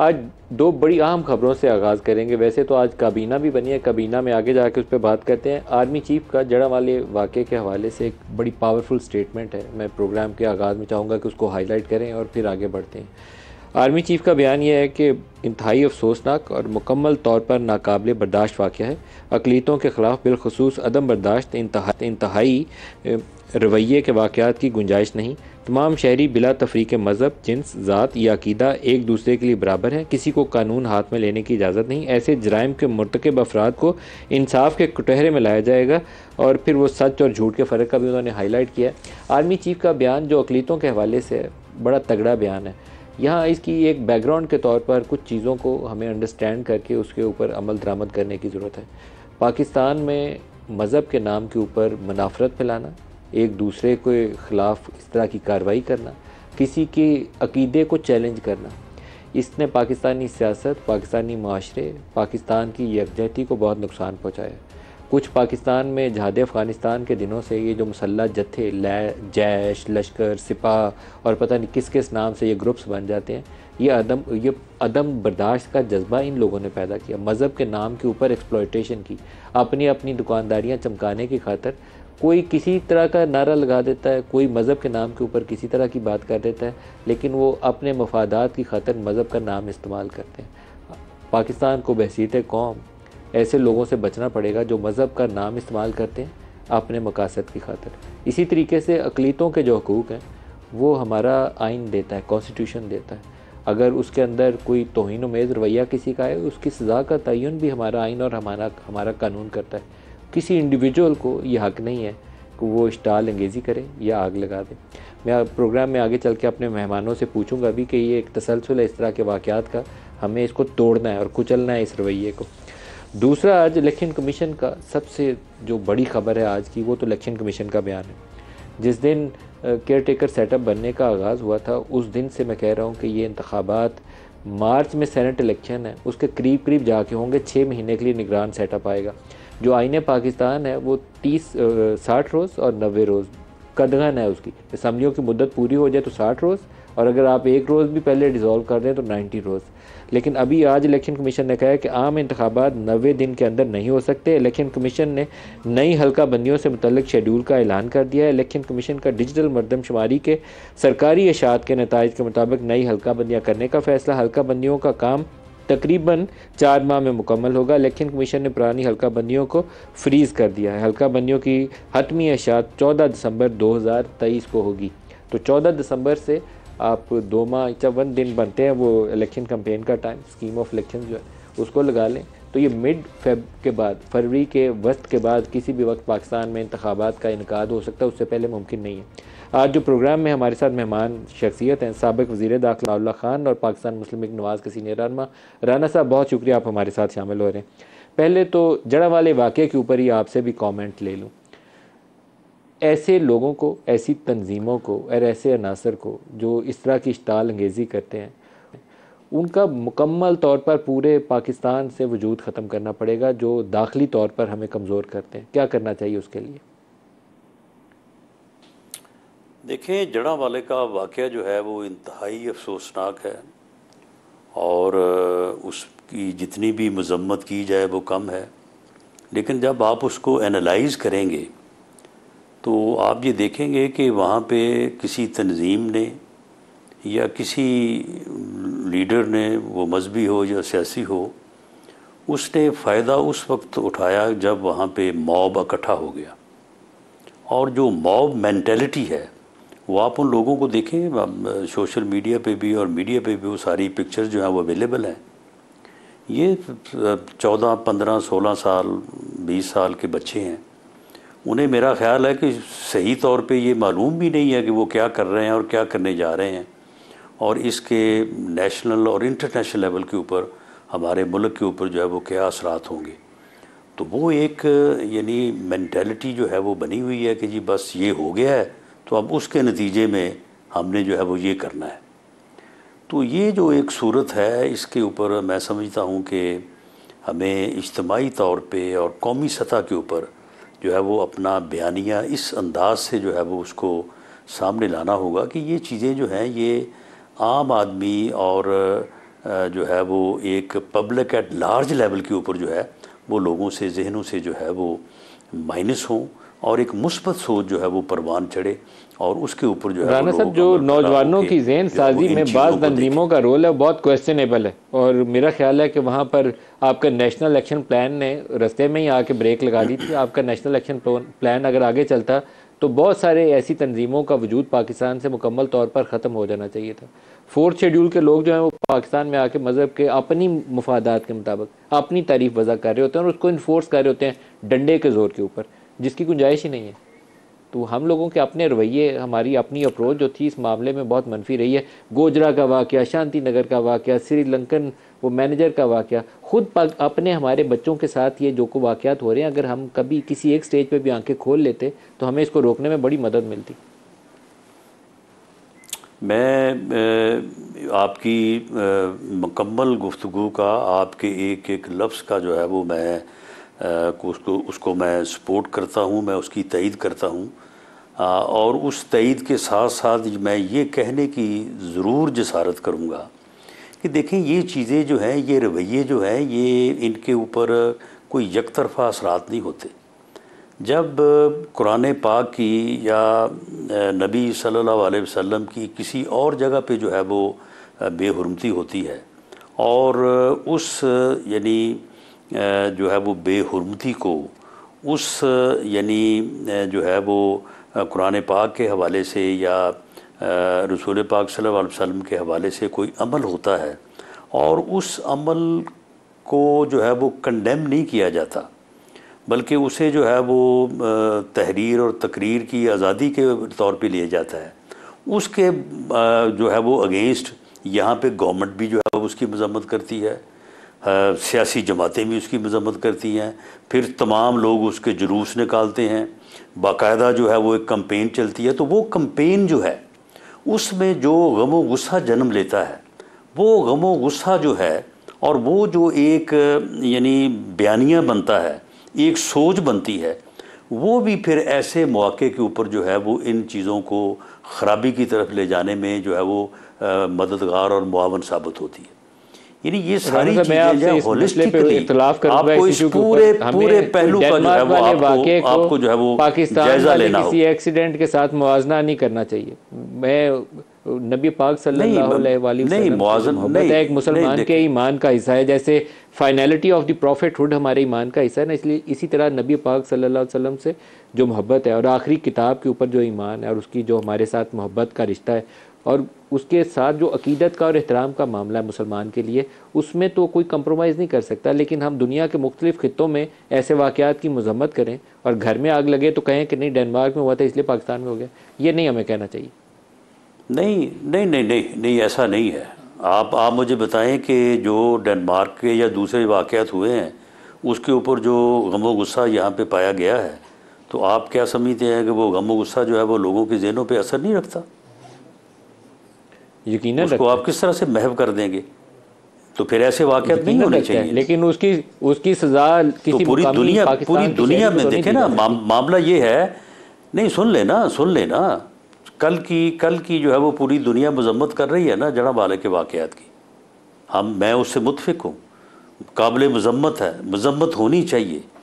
आज दो बड़ी अहम खबरों से आगाज़ करेंगे वैसे तो आज काबीना भी बनी है काबीना में आगे जाके उस पर बात करते हैं आर्मी चीफ का जड़ा वाले वाक़े के हवाले से एक बड़ी पावरफुल स्टेटमेंट है मैं प्रोग्राम के आगाज़ में चाहूँगा कि उसको हाईलाइट करें और फिर आगे बढ़ते हैं आर्मी चीफ का बयान यह है कि इंतहाई अफसोसनाक और मुकम्मल तौर पर नाकबले बर्दाश्त वाक़ है अकलीतों के ख़िलाफ़ बिलखसूस अदम बर्दाश्त इंतहाई रवैये के वाक़ात की गुंजाइश नहीं तमाम शहरी बिला तफरीक मज़हब जिन्स ज़ात याकीदा एक दूसरे के लिए बराबर है किसी को कानून हाथ में लेने की इजाज़त नहीं ऐसे जराइम के मरतकब अफराद को इंसाफ के कटहरे में लाया जाएगा और फिर वो सच और झूठ के फ़र्क का भी उन्होंने हाईलाइट किया आर्मी चीफ का बयान जो अकलीतों के हवाले से है बड़ा तगड़ा बयान है यहाँ इसकी एक बैकग्राउंड के तौर पर कुछ चीज़ों को हमें अंडरस्टैंड करके उसके ऊपर अमल दरामद करने की ज़रूरत है पाकिस्तान में मज़हब के नाम के ऊपर मुनाफरत फैलाना एक दूसरे के ख़िलाफ़ इस तरह की कार्रवाई करना किसी के अकीदे को चैलेंज करना इसने पाकिस्तानी सियासत पाकिस्तानी माशरे पाकिस्तान की यकजहती को बहुत नुकसान पहुँचाया कुछ पाकिस्तान में जहाद अफ़गानिस्तान के दिनों से ये जो मुसल्ह जत्थे जैश लश्कर सिपाह और पता नहीं किस किस नाम से ये ग्रुप्स बन जाते हैं ये अदम ये अदम बर्दाश्त का जज्बा इन लोगों ने पैदा किया मज़हब के नाम के ऊपर एक्सप्लोटेशन की अपनी अपनी दुकानदारियाँ चमकाने की खातर कोई किसी तरह का नारा लगा देता है कोई मज़हब के नाम के ऊपर किसी तरह की बात कर देता है लेकिन वो अपने मफादात की खातर मज़हब का नाम इस्तेमाल करते हैं पाकिस्तान को बहसीत कौम ऐसे लोगों से बचना पड़ेगा जो मज़हब का नाम इस्तेमाल करते हैं अपने मकासद की खातर इसी तरीके से अकलीतों के जो हकूक़ हैं वो हमारा आइन देता है कॉन्स्टिट्यूशन देता है अगर उसके अंदर कोई तोहन मेज़ रवैया किसी का है उसकी सज़ा का तयन भी हमारा आइन और हमारा हमारा कानून करता है किसी इंडिविजुअल को ये हक नहीं है कि वो इश्टाल अंगेज़ी करे या आग लगा दे मैं प्रोग्राम में आगे चल के अपने मेहमानों से पूछूंगा भी कि ये एक तसलसल है इस तरह के वाक़ का हमें इसको तोड़ना है और कुचलना है इस रवैये को दूसरा आज इलेक्शन कमीशन का सबसे जो बड़ी खबर है आज की वो तो इलेक्शन कमीशन का बयान है जिस दिन केयर टेकर सेटअप बनने का आगाज़ हुआ था उस दिन से मैं कह रहा हूँ कि ये इंतबात मार्च में सेनेट इलेक्शन है उसके करीब करीब जाके होंगे छः महीने के लिए निगरान सेटअप आएगा जो आइन पाकिस्तान है वो तीस साठ रोज़ और नबे रोज़ कदगन है उसकी असम्बलियों की मुद्दत पूरी हो जाए तो साठ रोज़ और अगर आप एक रोज़ भी पहले डिज़ोल्व कर दें तो नाइन्टी रोज़ लेकिन अभी आज इलेक्शन कमीशन ने कहा है कि आम इंतबात नबे दिन के अंदर नहीं हो सकते इलेक्शन कमीशन ने नई हल्का बंदियों से मुतल शेड्यूल का ऐलान कर दिया है इलेक्शन कमीशन का डिजिटल मरदमशुमारी के सरकारी अशात के नतज के मुताबिक नई हल्का बंदियाँ करने का फैसला हल्का बंदियों का काम तकरीबन चार माह में मुकम्मल होगा इलेक्शन कमीशन ने पुरानी हल्का बंदियों को फ्रीज़ कर दिया है हल्का बंदियों की हतमी अशात चौदह दिसंबर दो हज़ार तेईस को होगी तो चौदह दिसंबर से आप दो माह या वन दिन बनते हैं वो इलेक्शन कम्पेन का टाइम स्कीम ऑफ इलेक्शन जो है उसको लगा लें तो ये मिड फेब के बाद फरवरी के वस्त के बाद किसी भी वक्त पाकिस्तान में इंतबात का इनका हो सकता है उससे पहले मुमकिन नहीं है आज जो प्रोग्राम में हमारे साथ मेहमान शख्सियत हैं सबक वजीर दाखिला खान और पाकिस्तान मुस्लिम लीग नवाज़ के सीनियर रानमा राना साहब बहुत शुक्रिया आप हमारे साथ शामिल हो रहे हैं पहले तो जड़ा वाले वाक़े के ऊपर ही आपसे भी कॉमेंट ले लूँ ऐसे लोगों को ऐसी तंजीमों को और ऐसे अनासर को जो इस तरह की इश्ताल अंगेज़ी करते हैं उनका मुकम्मल तौर पर पूरे पाकिस्तान से वजूद ख़त्म करना पड़ेगा जो दाखिली तौर पर हमें कमज़ोर करते हैं क्या करना चाहिए उसके लिए देखें जड़ा वाले का वाक़ जो है वो इंतहाई अफसोसनाक है और उसकी जितनी भी मजम्मत की जाए वो कम है लेकिन जब आप उसको एनालाइज करेंगे तो आप ये देखेंगे कि वहाँ पे किसी तंजीम ने या किसी लीडर ने वो मजहबी हो या सियासी हो उसने फ़ायदा उस वक्त उठाया जब वहाँ पे मॉब इकट्ठा हो गया और जो मॉब मैंटेलिटी है वो आप उन लोगों को देखें सोशल मीडिया पे भी और मीडिया पे भी वो सारी पिक्चर्स जो हैं वो अवेलेबल हैं ये चौदह पंद्रह सोलह साल बीस साल के बच्चे हैं उन्हें मेरा ख्याल है कि सही तौर पे ये मालूम भी नहीं है कि वो क्या कर रहे हैं और क्या करने जा रहे हैं और इसके नेशनल और इंटरनेशनल लेवल के ऊपर हमारे मुल्क के ऊपर जो है वो क्या असरात होंगे तो वो एक यानी मैंटेलिटी जो है वो बनी हुई है कि जी बस ये हो गया है तो अब उसके नतीजे में हमने जो है वो ये करना है तो ये जो एक सूरत है इसके ऊपर मैं समझता हूँ कि हमें इज्तमाही तौर पे और कौमी सतह के ऊपर जो है वो अपना बयानिया इस अंदाज से जो है वो उसको सामने लाना होगा कि ये चीज़ें जो हैं ये आम आदमी और जो है वो एक पब्लिक एट लार्ज लेवल के ऊपर जो है वो लोगों से जहनों से जो है वो माइनस हों और एक मुस्बत सोच जो है वो परवान चढ़े और उसके ऊपर जो है साहब जो नौजवानों की जहन साजी में बाज़ तनजीमों का रोल है बहुत क्वेश्चनेबल है और मेरा ख्याल है कि वहाँ पर आपका नेशनल एक्शन प्लान ने रस्ते में ही आके ब्रेक लगा दी थी आपका नेशनल एक्शन प्लान अगर आगे चलता तो बहुत सारे ऐसी तनजीमों का वजूद पाकिस्तान से मुकम्मल तौर पर ख़त्म हो जाना चाहिए था फोर्थ शेड्यूल के लोग जो हैं वो पाकिस्तान में आके मज़हब के अपनी मुफादात के मुताबिक अपनी तारीफ वज़ा कर रहे होते हैं और उसको इन्फोर्स कर रहे होते हैं डंडे के ज़ोर के ऊपर जिसकी गुंजाइश ही नहीं है तो हम लोगों के अपने रवैये हमारी अपनी अप्रोच जो थी इस मामले में बहुत मनफी रही है गोजरा का वाक़ शांति नगर का वाक़ श्रीलंकन वो मैनेजर का वाक़ ख़ुद अपने हमारे बच्चों के साथ ये जो को वाक़ात हो रहे हैं अगर हम कभी किसी एक स्टेज पे भी आंखें खोल लेते तो हमें इसको रोकने में बड़ी मदद मिलती मैं आपकी मुकम्मल गुफ्तु का आपके एक एक लफ्ज़ का जो है वो मैं को उसको उसको मैं सपोर्ट करता हूँ मैं उसकी तईद करता हूँ और उस तइद के साथ साथ मैं ये कहने की ज़रूर जसारत करूँगा कि देखें ये चीज़ें जो हैं ये रवैये जो हैं ये इनके ऊपर कोई यक तरफा असरात नहीं होते जब कुरान पाक की या नबी सल्लल्लाहु अलैहि वसल्लम की किसी और जगह पे जो है वो बेहरमती होती है और उस यानी जो है वो बेहरमती को उस यानी जो है वो कुरान पाक के हवाले से या रसूल पाक सल्लल्लाहु अलैहि वसल्लम के हवाले से कोई अमल होता है और उस अमल को जो है वो कंडेम नहीं किया जाता बल्कि उसे जो है वो तहरीर और तकरीर की आज़ादी के तौर पे लिया जाता है उसके जो है वो अगेंस्ट यहाँ पे गवर्नमेंट भी जो है उसकी मजम्मत करती है सियासी जमातें भी उसकी मजम्मत करती हैं फिर तमाम लोग उसके जुलूस निकालते हैं बाकायदा जो है वो एक कम्पेन चलती है तो वो कम्पेन जो है उसमें जो गम गुस्सा जन्म लेता है वो गम गुस्सा जो है और वो जो एक यानी बयानिया बनता है एक सोच बनती है वो भी फिर ऐसे मौक़े के ऊपर जो है वो इन चीज़ों को ख़राबी की तरफ ले जाने में जो है वो मददगार और मुआवन साबित होती है यानी ये सारी चीजें आपको इस पूरे पूरे पहलू जो है वो आपको, आपको जो है वो पाकिस्तान किसी एक्सीडेंट के साथ मुआजना नहीं करना चाहिए मैं नबी पाक सल्लल्लाहु एक मुसलमान के ईमान का हिस्सा है जैसे finality of the prophethood हमारे ईमान का हिस्सा है ना इसलिए इसी तरह नबी पाक सल्लल्लाहु अलैहि वसल्लम से जो मोहब्बत है और आखिरी किताब के ऊपर जो ईमान है और उसकी जो हमारे साथ मोहब्बत का रिश्ता है और उसके साथ जो अकीदत का और एहतराम का मामला है मुसलमान के लिए उसमें तो कोई कम्प्रोमाइज़ नहीं कर सकता लेकिन हम दुनिया के मुख्तलिफ़ ख़ितों में ऐसे वाक़ात की मजम्मत करें और घर में आग लगे तो कहें कि नहीं डेनमार्क में हुआ था इसलिए पाकिस्तान में हो गया ये नहीं हमें कहना चाहिए नहीं नहीं नहीं नहीं नहीं ऐसा नहीं है आप आप मुझे बताएं कि जो डेनमार्क के या दूसरे वाक़ात हुए हैं उसके ऊपर जो व गुस्सा यहाँ पर पाया गया है तो आप क्या समझते हैं कि वो व गुस्सा जो है वो लोगों के जहनों पर असर नहीं रखता यकीन उसको आप किस तरह से महव कर देंगे तो फिर ऐसे वाकत नहीं होने चाहिए लेकिन उसकी उसकी सजा किसी तो पूरी दुनिया पूरी दुनिया तो में देखे ना मामला ये है नहीं सुन लेना सुन लेना कल की कल की जो है वो पूरी दुनिया मजम्मत कर रही है ना जड़ा वाले के वाक़ात की हम मैं उससे मुतफिक हूँ काबिल मजम्मत है मजम्मत होनी चाहिए